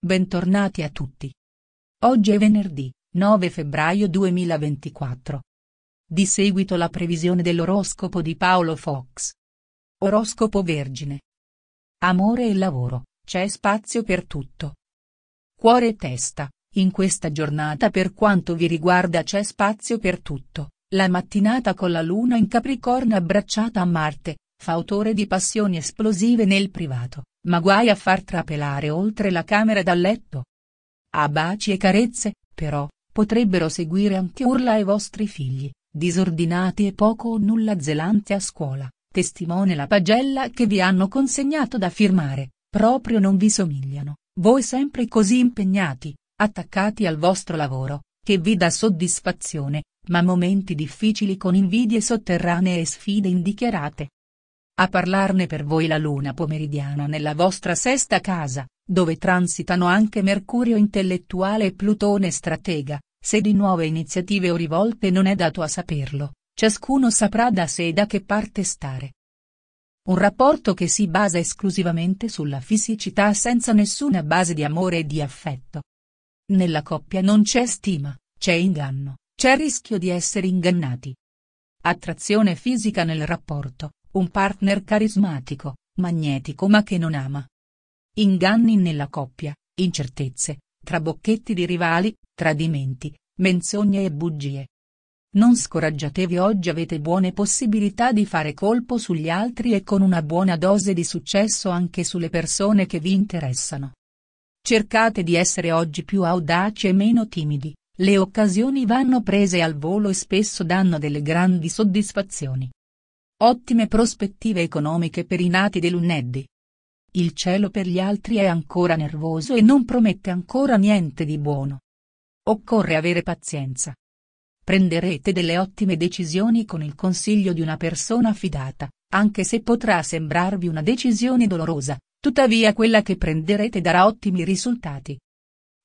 Bentornati a tutti. Oggi è venerdì, 9 febbraio 2024. Di seguito la previsione dell'oroscopo di Paolo Fox. Oroscopo Vergine. Amore e lavoro, c'è spazio per tutto. Cuore e testa, in questa giornata per quanto vi riguarda c'è spazio per tutto, la mattinata con la luna in Capricorno abbracciata a Marte, fautore di passioni esplosive nel privato, ma guai a far trapelare oltre la camera dal letto. A baci e carezze, però, potrebbero seguire anche urla ai vostri figli, disordinati e poco o nulla zelanti a scuola, testimone la pagella che vi hanno consegnato da firmare, proprio non vi somigliano, voi sempre così impegnati, attaccati al vostro lavoro, che vi dà soddisfazione, ma momenti difficili con invidie sotterranee e sfide indichiarate. A parlarne per voi la luna pomeridiana nella vostra sesta casa, dove transitano anche Mercurio intellettuale e Plutone stratega, se di nuove iniziative o rivolte non è dato a saperlo, ciascuno saprà da sé e da che parte stare. Un rapporto che si basa esclusivamente sulla fisicità senza nessuna base di amore e di affetto. Nella coppia non c'è stima, c'è inganno, c'è rischio di essere ingannati. Attrazione fisica nel rapporto, un partner carismatico, magnetico ma che non ama. Inganni nella coppia, incertezze, trabocchetti di rivali, tradimenti, menzogne e bugie. Non scoraggiatevi oggi avete buone possibilità di fare colpo sugli altri e con una buona dose di successo anche sulle persone che vi interessano. Cercate di essere oggi più audaci e meno timidi, le occasioni vanno prese al volo e spesso danno delle grandi soddisfazioni. Ottime prospettive economiche per i nati dei Il cielo per gli altri è ancora nervoso e non promette ancora niente di buono. Occorre avere pazienza. Prenderete delle ottime decisioni con il consiglio di una persona fidata, anche se potrà sembrarvi una decisione dolorosa, tuttavia quella che prenderete darà ottimi risultati.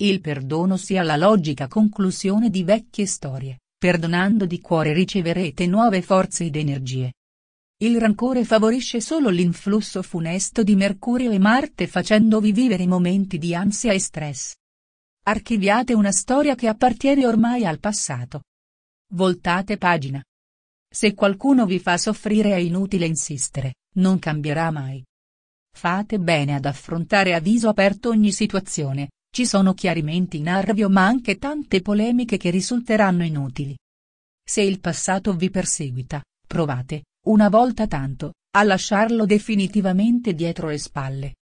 Il perdono sia la logica conclusione di vecchie storie, perdonando di cuore riceverete nuove forze ed energie. Il rancore favorisce solo l'influsso funesto di Mercurio e Marte facendovi vivere momenti di ansia e stress. Archiviate una storia che appartiene ormai al passato. Voltate pagina. Se qualcuno vi fa soffrire è inutile insistere, non cambierà mai. Fate bene ad affrontare a viso aperto ogni situazione, ci sono chiarimenti in arvio ma anche tante polemiche che risulteranno inutili. Se il passato vi perseguita, provate, una volta tanto, a lasciarlo definitivamente dietro le spalle.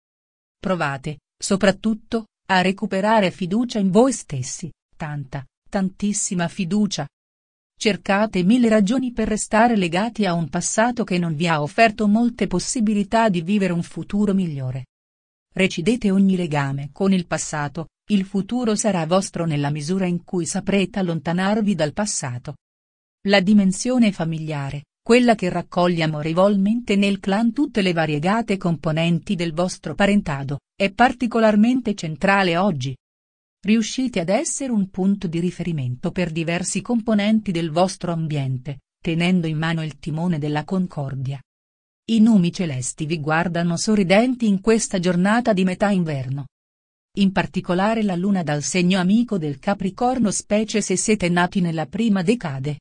Provate, soprattutto, a recuperare fiducia in voi stessi, tanta, tantissima fiducia. Cercate mille ragioni per restare legati a un passato che non vi ha offerto molte possibilità di vivere un futuro migliore. Recidete ogni legame con il passato, il futuro sarà vostro nella misura in cui saprete allontanarvi dal passato. La dimensione familiare, quella che raccoglie amorevolmente nel clan tutte le variegate componenti del vostro parentado, è particolarmente centrale oggi. Riuscite ad essere un punto di riferimento per diversi componenti del vostro ambiente, tenendo in mano il timone della concordia. I numi celesti vi guardano sorridenti in questa giornata di metà inverno. In particolare la luna dal segno amico del Capricorno specie se siete nati nella prima decade,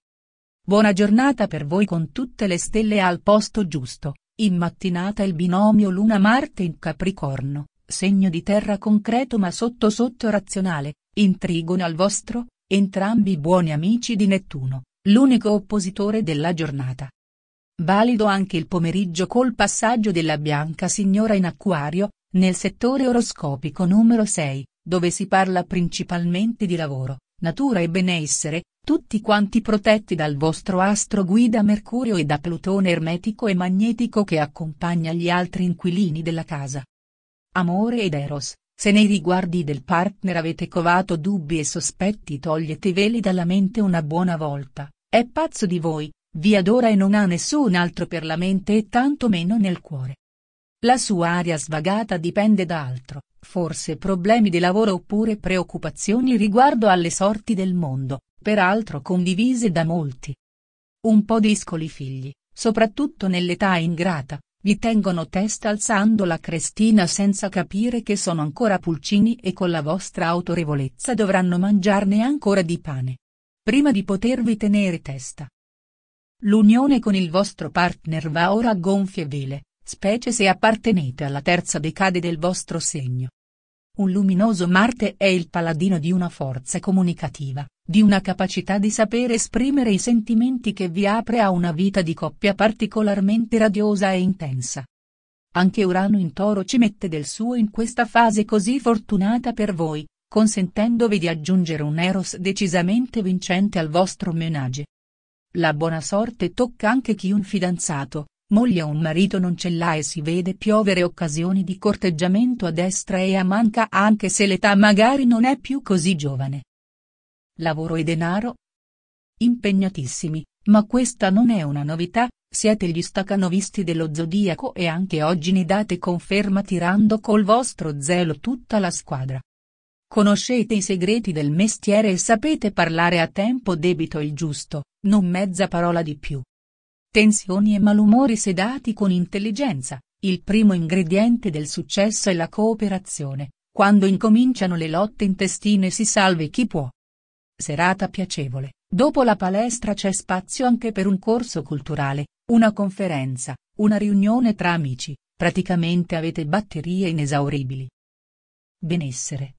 Buona giornata per voi con tutte le stelle al posto giusto, in mattinata il binomio Luna-Marte in Capricorno, segno di terra concreto ma sotto sotto razionale, intrigono al vostro, entrambi buoni amici di Nettuno, l'unico oppositore della giornata. Valido anche il pomeriggio col passaggio della Bianca Signora in Acquario, nel settore oroscopico numero 6, dove si parla principalmente di lavoro, natura e benessere, tutti quanti protetti dal vostro astro guida Mercurio e da Plutone ermetico e magnetico che accompagna gli altri inquilini della casa. Amore ed Eros, se nei riguardi del partner avete covato dubbi e sospetti toglieteveli dalla mente una buona volta, è pazzo di voi, vi adora e non ha nessun altro per la mente e tanto meno nel cuore. La sua aria svagata dipende da altro, Forse problemi di lavoro oppure preoccupazioni riguardo alle sorti del mondo, peraltro condivise da molti. Un po' discoli scoli figli, soprattutto nell'età ingrata, vi tengono testa alzando la crestina senza capire che sono ancora pulcini e con la vostra autorevolezza dovranno mangiarne ancora di pane. Prima di potervi tenere testa. L'unione con il vostro partner va ora a gonfie vele, specie se appartenete alla terza decade del vostro segno. Un luminoso Marte è il paladino di una forza comunicativa, di una capacità di sapere esprimere i sentimenti che vi apre a una vita di coppia particolarmente radiosa e intensa. Anche Urano in toro ci mette del suo in questa fase così fortunata per voi, consentendovi di aggiungere un Eros decisamente vincente al vostro menage. La buona sorte tocca anche chi un fidanzato, Moglie o un marito non ce l'ha e si vede piovere occasioni di corteggiamento a destra e a manca anche se l'età magari non è più così giovane. Lavoro e denaro? Impegnatissimi, ma questa non è una novità, siete gli stacanovisti dello zodiaco e anche oggi ne date conferma tirando col vostro zelo tutta la squadra. Conoscete i segreti del mestiere e sapete parlare a tempo debito il giusto, non mezza parola di più. Tensioni e malumori sedati con intelligenza, il primo ingrediente del successo è la cooperazione, quando incominciano le lotte intestine si salve chi può. Serata piacevole, dopo la palestra c'è spazio anche per un corso culturale, una conferenza, una riunione tra amici, praticamente avete batterie inesauribili. Benessere.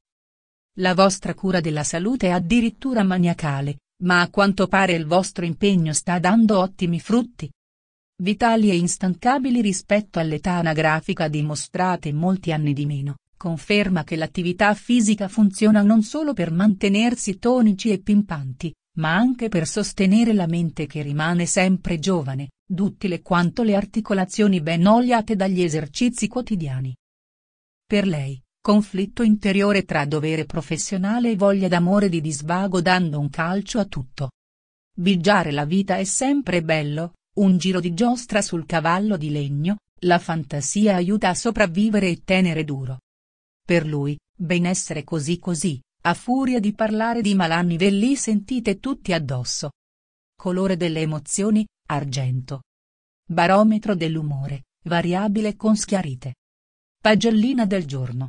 La vostra cura della salute è addirittura maniacale, ma a quanto pare il vostro impegno sta dando ottimi frutti. Vitali e instancabili rispetto all'età anagrafica dimostrate molti anni di meno, conferma che l'attività fisica funziona non solo per mantenersi tonici e pimpanti, ma anche per sostenere la mente che rimane sempre giovane, duttile quanto le articolazioni ben oliate dagli esercizi quotidiani. Per lei, conflitto interiore tra dovere professionale e voglia d'amore di disvago dando un calcio a tutto. Biggiare la vita è sempre bello, un giro di giostra sul cavallo di legno, la fantasia aiuta a sopravvivere e tenere duro. Per lui, benessere così così, a furia di parlare di malanni ve li sentite tutti addosso. Colore delle emozioni, argento. Barometro dell'umore, variabile con schiarite. Pagellina del giorno